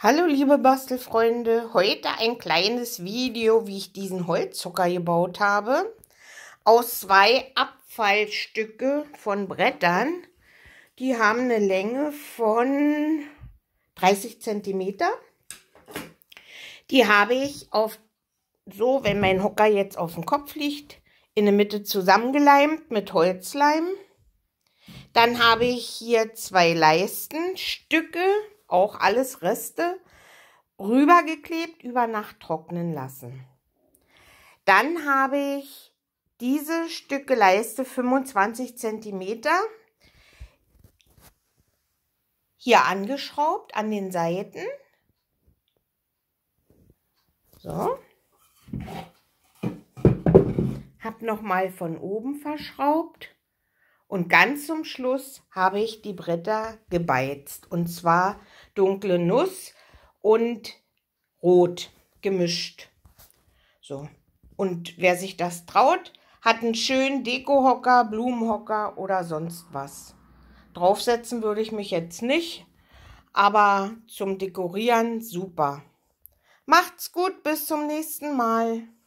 Hallo liebe Bastelfreunde, heute ein kleines Video, wie ich diesen Holzzucker gebaut habe. Aus zwei Abfallstücke von Brettern. Die haben eine Länge von 30 cm. Die habe ich auf so, wenn mein Hocker jetzt auf dem Kopf liegt, in der Mitte zusammengeleimt mit Holzleim. Dann habe ich hier zwei Leistenstücke auch alles Reste, rübergeklebt, über Nacht trocknen lassen. Dann habe ich diese Stücke Leiste 25 cm hier angeschraubt an den Seiten. So. Habe nochmal von oben verschraubt. Und ganz zum Schluss habe ich die Bretter gebeizt. Und zwar dunkle Nuss und Rot gemischt. So. Und wer sich das traut, hat einen schönen Dekohocker, Blumenhocker oder sonst was. Draufsetzen würde ich mich jetzt nicht, aber zum Dekorieren super. Macht's gut, bis zum nächsten Mal.